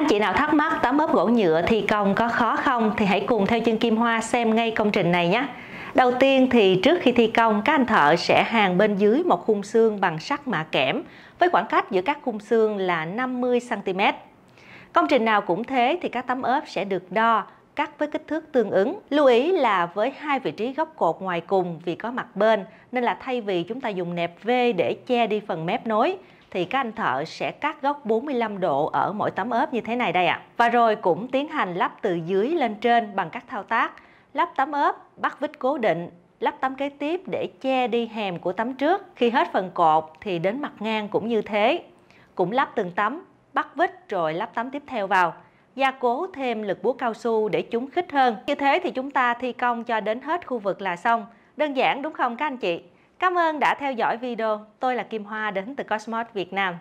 Anh chị nào thắc mắc tấm ốp gỗ nhựa thi công có khó không thì hãy cùng theo chân Kim Hoa xem ngay công trình này nhé. Đầu tiên thì trước khi thi công, các anh thợ sẽ hàng bên dưới một khung xương bằng sắt mạ kẽm với khoảng cách giữa các khung xương là 50cm. Công trình nào cũng thế thì các tấm ốp sẽ được đo, cắt với kích thước tương ứng. Lưu ý là với hai vị trí góc cột ngoài cùng vì có mặt bên nên là thay vì chúng ta dùng nẹp V để che đi phần mép nối thì các anh thợ sẽ cắt góc 45 độ ở mỗi tấm ốp như thế này đây ạ. À. Và rồi cũng tiến hành lắp từ dưới lên trên bằng các thao tác lắp tấm ốp, bắt vít cố định, lắp tấm kế tiếp để che đi hèm của tấm trước. Khi hết phần cột thì đến mặt ngang cũng như thế. Cũng lắp từng tấm, bắt vít rồi lắp tấm tiếp theo vào gia cố thêm lực búa cao su để chúng khít hơn. Như thế thì chúng ta thi công cho đến hết khu vực là xong. Đơn giản đúng không các anh chị? Cảm ơn đã theo dõi video. Tôi là Kim Hoa đến từ Cosmos Việt Nam.